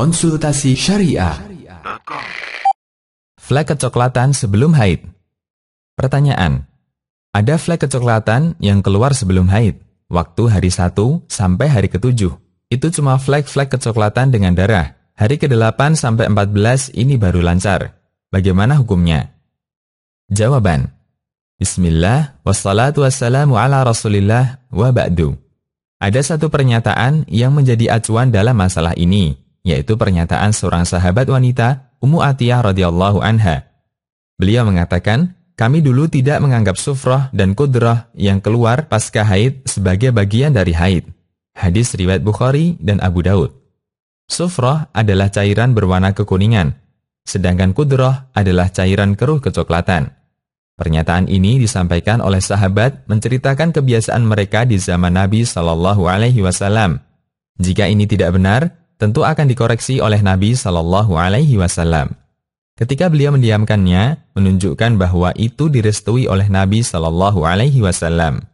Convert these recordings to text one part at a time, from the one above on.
Konsultasi Syariah. Flek kecoklatan sebelum haid. Pertanyaan. Ada flek kecoklatan yang keluar sebelum haid, waktu hari 1 sampai hari ke-7. Itu cuma flek-flek kecoklatan dengan darah. Hari ke-8 sampai 14 ini baru lancar. Bagaimana hukumnya? Jawaban. Bismillah, wassalatu wassalamu ala rasulillah wa ba'du. Ada satu pernyataan yang menjadi acuan dalam masalah ini, yaitu pernyataan seorang sahabat wanita, Ummu Atiyah radhiyallahu anha. Beliau mengatakan, kami dulu tidak menganggap sufrah dan kudrah yang keluar pasca haid sebagai bagian dari haid. Hadis riwayat Bukhari dan Abu Daud. Sufroh adalah cairan berwarna kekuningan, sedangkan kudrah adalah cairan keruh kecoklatan. Pernyataan ini disampaikan oleh sahabat menceritakan kebiasaan mereka di zaman Nabi Shallallahu Alaihi Wasallam. Jika ini tidak benar, tentu akan dikoreksi oleh Nabi Shallallahu Alaihi Wasallam. Ketika beliau mendiamkannya, menunjukkan bahwa itu direstui oleh Nabi Shallallahu Alaihi Wasallam.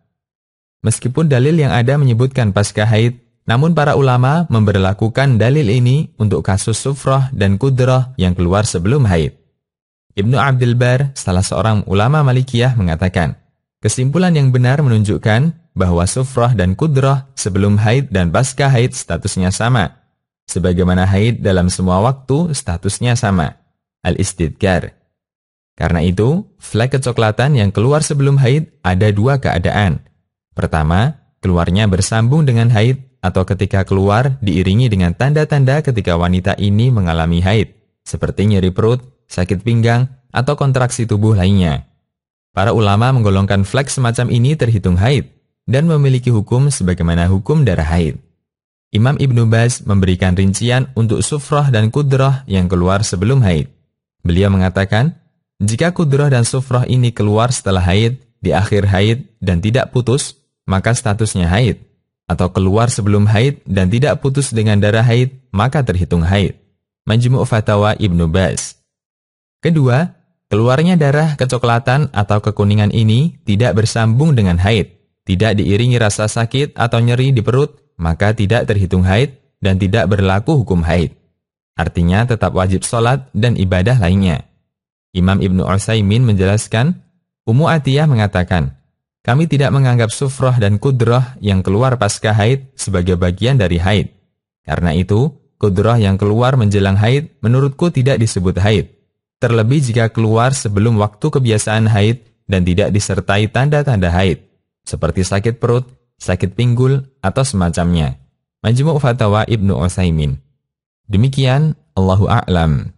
Meskipun dalil yang ada menyebutkan pasca haid, namun para ulama memberlakukan dalil ini untuk kasus sufrah dan kudroh yang keluar sebelum haid. Ibnu Abdul Bar, salah seorang ulama Malikiyah mengatakan, kesimpulan yang benar menunjukkan bahwa sufrah dan kudroh sebelum haid dan pasca haid statusnya sama, Sebagaimana haid dalam semua waktu, statusnya sama, al-istidkar. Karena itu, flek kecoklatan yang keluar sebelum haid ada dua keadaan. Pertama, keluarnya bersambung dengan haid atau ketika keluar diiringi dengan tanda-tanda ketika wanita ini mengalami haid, seperti nyeri perut, sakit pinggang, atau kontraksi tubuh lainnya. Para ulama menggolongkan flek semacam ini terhitung haid dan memiliki hukum sebagaimana hukum darah haid. Imam Ibnu Baz memberikan rincian untuk sufrah dan kudroh yang keluar sebelum haid. Beliau mengatakan, jika kudroh dan sufrah ini keluar setelah haid, di akhir haid, dan tidak putus, maka statusnya haid. Atau keluar sebelum haid dan tidak putus dengan darah haid, maka terhitung haid. Majmu' Fatawa Ibnu Baz. Kedua, keluarnya darah kecoklatan atau kekuningan ini tidak bersambung dengan haid tidak diiringi rasa sakit atau nyeri di perut, maka tidak terhitung haid dan tidak berlaku hukum haid. Artinya tetap wajib sholat dan ibadah lainnya. Imam Ibnu Usaimin menjelaskan, Umu Atiyah mengatakan, kami tidak menganggap sufroh dan kudroh yang keluar pasca haid sebagai bagian dari haid. Karena itu, kudroh yang keluar menjelang haid menurutku tidak disebut haid. Terlebih jika keluar sebelum waktu kebiasaan haid dan tidak disertai tanda-tanda haid seperti sakit perut, sakit pinggul, atau semacamnya. Majmu' Fatawa Ibnu Utsaimin. Demikian, Allahu A'lam.